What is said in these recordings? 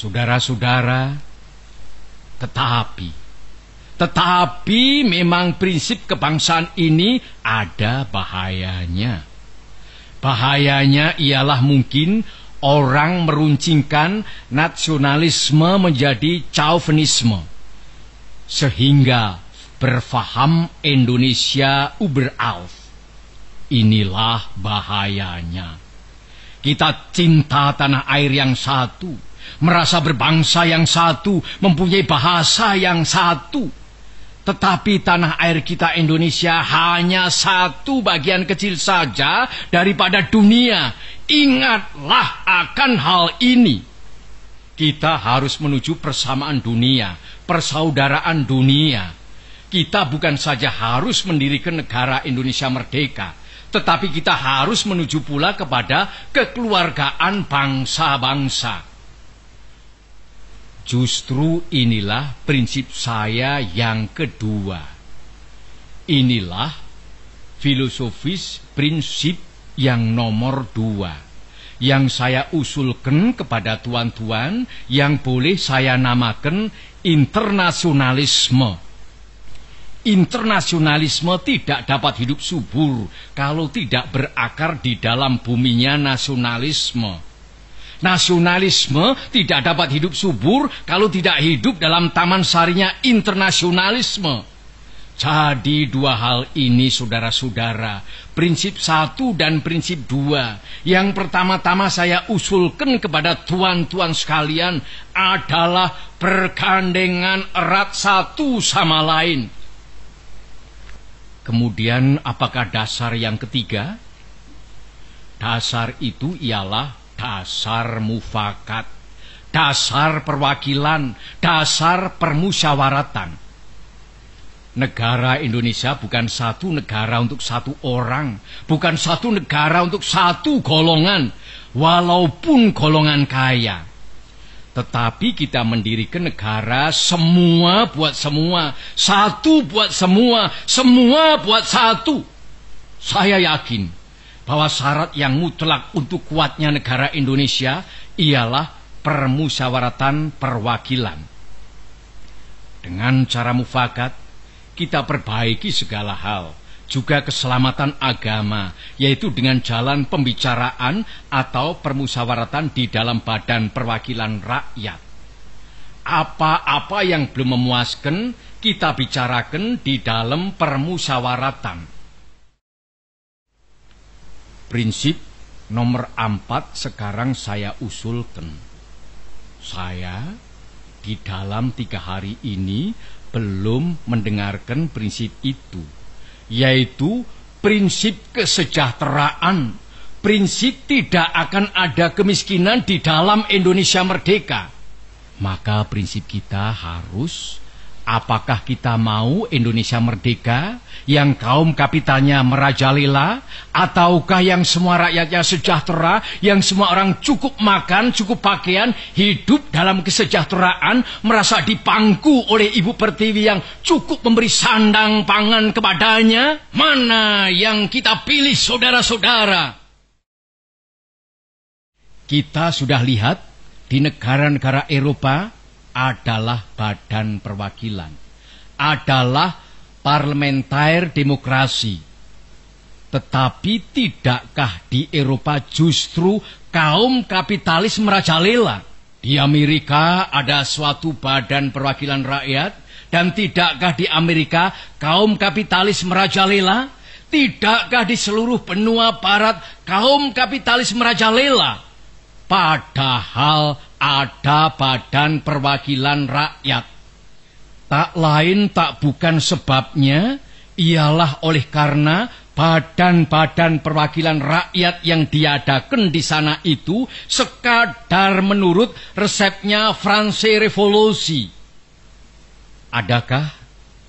Saudara-saudara, tetapi, tetapi memang prinsip kebangsaan ini ada bahayanya. Bahayanya ialah mungkin orang meruncingkan nasionalisme menjadi chauvinisme. Sehingga berfaham Indonesia uber auf. Inilah bahayanya. Kita cinta tanah air yang satu merasa berbangsa yang satu, mempunyai bahasa yang satu. Tetapi tanah air kita Indonesia hanya satu bagian kecil saja daripada dunia. Ingatlah akan hal ini. Kita harus menuju persamaan dunia, persaudaraan dunia. Kita bukan saja harus mendirikan negara Indonesia merdeka, tetapi kita harus menuju pula kepada kekeluargaan bangsa-bangsa Justru inilah prinsip saya yang kedua. Inilah filosofis prinsip yang nomor dua. Yang saya usulkan kepada tuan-tuan yang boleh saya namakan internasionalisme. Internasionalisme tidak dapat hidup subur kalau tidak berakar di dalam buminya nasionalisme Nasionalisme tidak dapat hidup subur kalau tidak hidup dalam taman sarinya internasionalisme. Jadi dua hal ini saudara-saudara, prinsip satu dan prinsip dua. Yang pertama-tama saya usulkan kepada tuan-tuan sekalian adalah berkandengan erat satu sama lain. Kemudian apakah dasar yang ketiga? Dasar itu ialah dasar mufakat, dasar perwakilan, dasar permusyawaratan. Negara Indonesia bukan satu negara untuk satu orang, bukan satu negara untuk satu golongan, walaupun golongan kaya. Tetapi kita mendirikan negara semua buat semua, satu buat semua, semua buat satu. Saya yakin bahwa syarat yang mutlak untuk kuatnya negara Indonesia ialah permusyawaratan perwakilan. Dengan cara mufakat, kita perbaiki segala hal, juga keselamatan agama, yaitu dengan jalan pembicaraan atau permusyawaratan di dalam badan perwakilan rakyat. Apa-apa yang belum memuaskan, kita bicarakan di dalam permusyawaratan Prinsip nomor empat sekarang saya usulkan. Saya di dalam tiga hari ini belum mendengarkan prinsip itu, yaitu prinsip kesejahteraan. Prinsip tidak akan ada kemiskinan di dalam Indonesia merdeka. Maka prinsip kita harus Apakah kita mau Indonesia merdeka yang kaum kapitalnya merajalela ataukah yang semua rakyatnya sejahtera, yang semua orang cukup makan, cukup pakaian, hidup dalam kesejahteraan, merasa dipangku oleh Ibu Pertiwi yang cukup memberi sandang pangan kepadanya? Mana yang kita pilih saudara-saudara? Kita sudah lihat di negara-negara Eropa adalah badan perwakilan, adalah parlementair demokrasi. Tetapi tidakkah di Eropa justru kaum kapitalis merajalela? Di Amerika ada suatu badan perwakilan rakyat dan tidakkah di Amerika kaum kapitalis merajalela? Tidakkah di seluruh benua barat kaum kapitalis merajalela? Padahal ada badan perwakilan rakyat. Tak lain tak bukan sebabnya ialah oleh karena badan-badan perwakilan rakyat yang diadakan di sana itu sekadar menurut resepnya Franse Revolusi. Adakah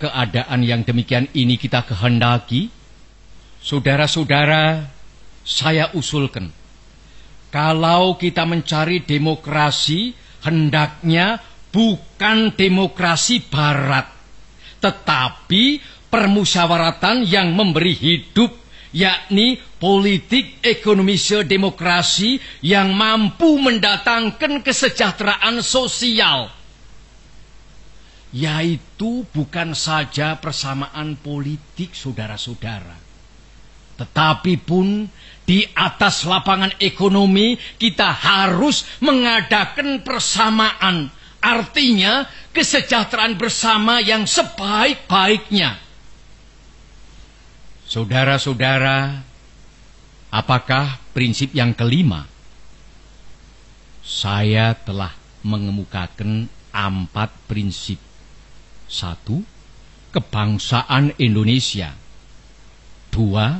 keadaan yang demikian ini kita kehendaki? Saudara-saudara, saya usulkan kalau kita mencari demokrasi, hendaknya bukan demokrasi barat, tetapi permusyawaratan yang memberi hidup, yakni politik ekonomi demokrasi yang mampu mendatangkan kesejahteraan sosial. Yaitu bukan saja persamaan politik saudara-saudara tetapi pun di atas lapangan ekonomi kita harus mengadakan persamaan. Artinya kesejahteraan bersama yang sebaik-baiknya. Saudara-saudara, apakah prinsip yang kelima? Saya telah mengemukakan empat prinsip. Satu, kebangsaan Indonesia. Dua,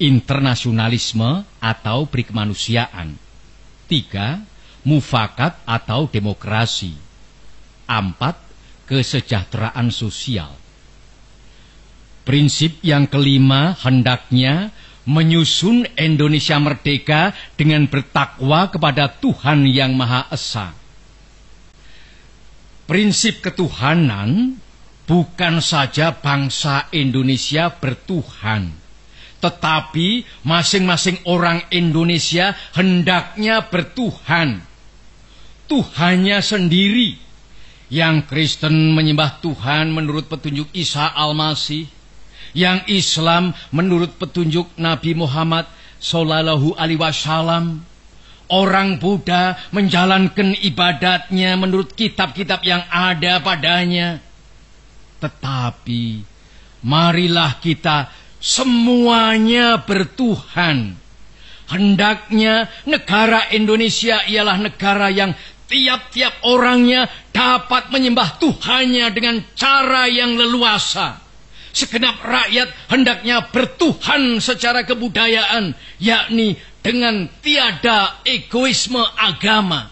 internasionalisme atau prikemanusiaan. 3. Mufakat atau demokrasi. 4. Kesejahteraan sosial. Prinsip yang kelima hendaknya menyusun Indonesia merdeka dengan bertakwa kepada Tuhan Yang Maha Esa. Prinsip ketuhanan bukan saja bangsa Indonesia bertuhan tetapi masing-masing orang Indonesia hendaknya bertuhan. Tuhannya sendiri. Yang Kristen menyembah Tuhan menurut petunjuk Isa Al-Masih. Yang Islam menurut petunjuk Nabi Muhammad Sallallahu Alaihi Wasallam. Orang Buddha menjalankan ibadatnya menurut kitab-kitab yang ada padanya. Tetapi marilah kita semuanya bertuhan. Hendaknya negara Indonesia ialah negara yang tiap-tiap orangnya dapat menyembah Tuhannya dengan cara yang leluasa. Segenap rakyat hendaknya bertuhan secara kebudayaan, yakni dengan tiada egoisme agama.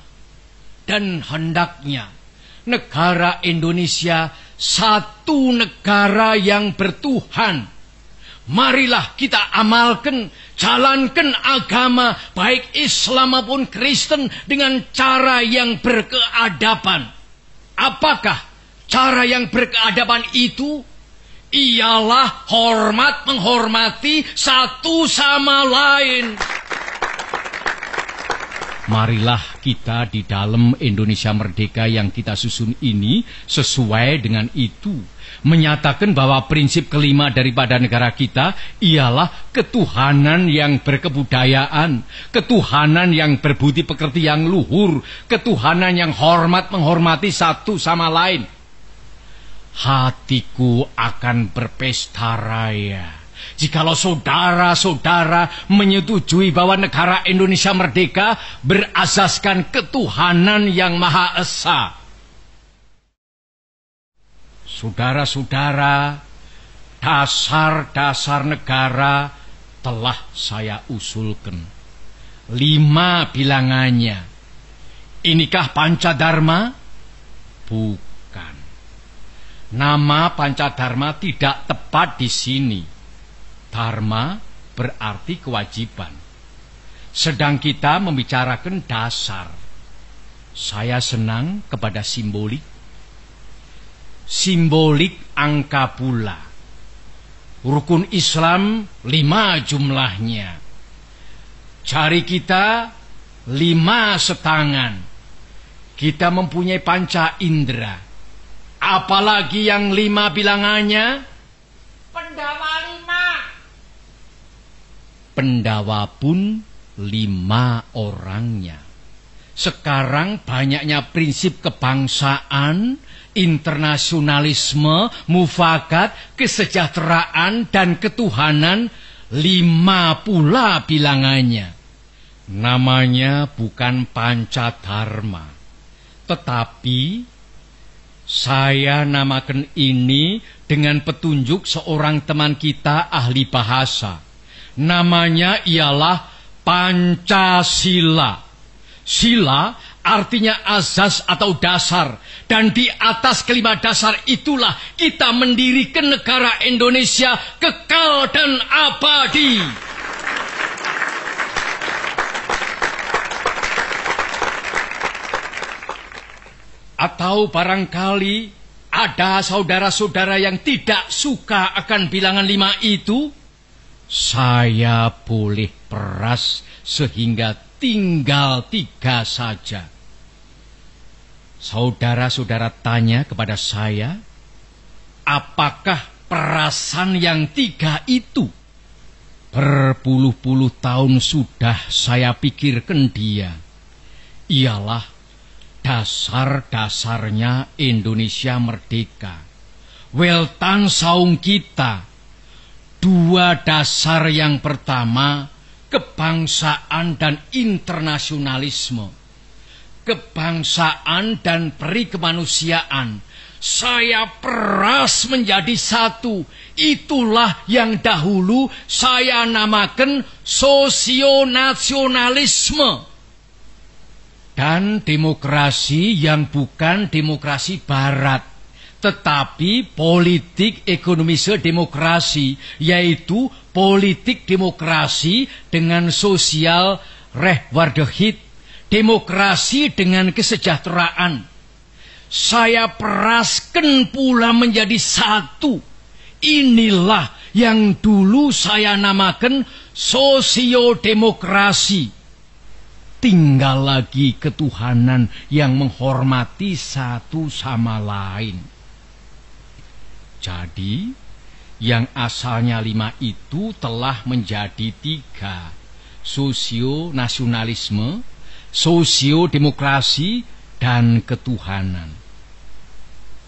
Dan hendaknya negara Indonesia satu negara yang bertuhan Marilah kita amalkan, jalankan agama baik Islam maupun Kristen dengan cara yang berkeadaban. Apakah cara yang berkeadaban itu? Ialah hormat menghormati satu sama lain. Marilah kita di dalam Indonesia Merdeka yang kita susun ini sesuai dengan itu menyatakan bahwa prinsip kelima daripada negara kita ialah ketuhanan yang berkebudayaan, ketuhanan yang berbudi pekerti yang luhur, ketuhanan yang hormat menghormati satu sama lain. Hatiku akan berpesta raya. Jikalau saudara-saudara menyetujui bahwa negara Indonesia merdeka berasaskan ketuhanan yang Maha Esa Saudara-saudara, dasar-dasar negara telah saya usulkan. Lima bilangannya. Inikah Pancadharma? Bukan. Nama Pancadharma tidak tepat di sini. Dharma berarti kewajiban. Sedang kita membicarakan dasar. Saya senang kepada simbolik simbolik angka pula. Rukun Islam lima jumlahnya. Cari kita lima setangan. Kita mempunyai panca indera. Apalagi yang lima bilangannya? Pendawa lima. Pendawa pun lima orangnya. Sekarang banyaknya prinsip kebangsaan, internasionalisme, mufakat, kesejahteraan, dan ketuhanan, lima pula bilangannya. Namanya bukan Pancadharma, tetapi saya namakan ini dengan petunjuk seorang teman kita ahli bahasa. Namanya ialah Pancasila. Sila artinya azas atau dasar. Dan di atas kelima dasar itulah kita mendirikan negara Indonesia kekal dan abadi. Atau barangkali ada saudara-saudara yang tidak suka akan bilangan lima itu. Saya boleh peras sehingga tinggal tiga saja. Saudara-saudara tanya kepada saya, apakah perasaan yang tiga itu berpuluh-puluh tahun sudah saya pikirkan dia? Ialah dasar-dasarnya Indonesia merdeka. Weltang saung kita. Dua dasar yang pertama kebangsaan dan internasionalisme, kebangsaan dan peri kemanusiaan. Saya peras menjadi satu. Itulah yang dahulu saya namakan sosionasionalisme. Dan demokrasi yang bukan demokrasi barat. Tetapi politik ekonomi demokrasi yaitu politik demokrasi dengan sosial rehwardehit, demokrasi dengan kesejahteraan. Saya peraskan pula menjadi satu. Inilah yang dulu saya namakan sosiodemokrasi tinggal lagi ketuhanan yang menghormati satu sama lain. Jadi, yang asalnya lima itu telah menjadi tiga. Sosio-nasionalisme, sosio-demokrasi, dan ketuhanan.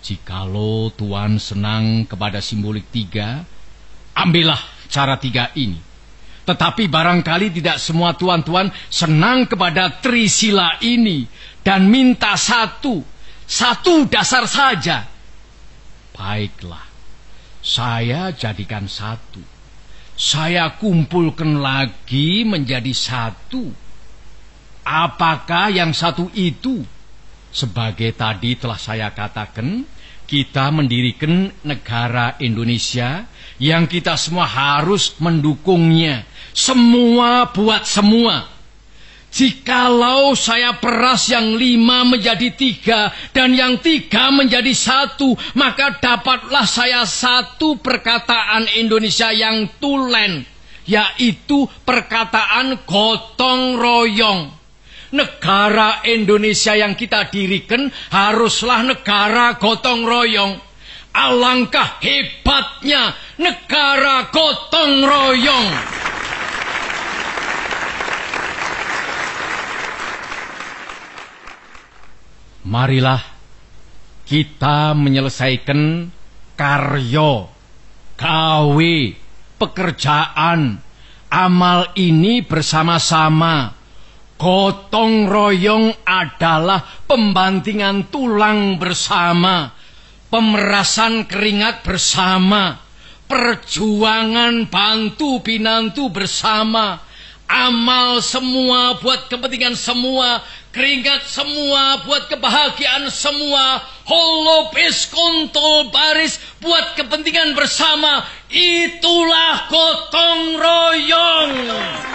Jikalau Tuhan senang kepada simbolik tiga, ambillah cara tiga ini. Tetapi barangkali tidak semua tuan-tuan senang kepada trisila ini dan minta satu, satu dasar saja. Baiklah, saya jadikan satu. Saya kumpulkan lagi menjadi satu. Apakah yang satu itu? Sebagai tadi telah saya katakan, kita mendirikan negara Indonesia yang kita semua harus mendukungnya. Semua buat semua. Jikalau saya peras yang lima menjadi tiga dan yang tiga menjadi satu, maka dapatlah saya satu perkataan Indonesia yang tulen, yaitu perkataan gotong royong. Negara Indonesia yang kita dirikan haruslah negara gotong royong. Alangkah hebatnya negara gotong royong. Marilah kita menyelesaikan karyo, kawi, pekerjaan, amal ini bersama-sama. Gotong royong adalah pembantingan tulang bersama, pemerasan keringat bersama, perjuangan bantu binantu bersama Amal semua buat kepentingan semua. Keringat semua buat kebahagiaan semua. Holopis kontol baris buat kepentingan bersama. Itulah gotong royong.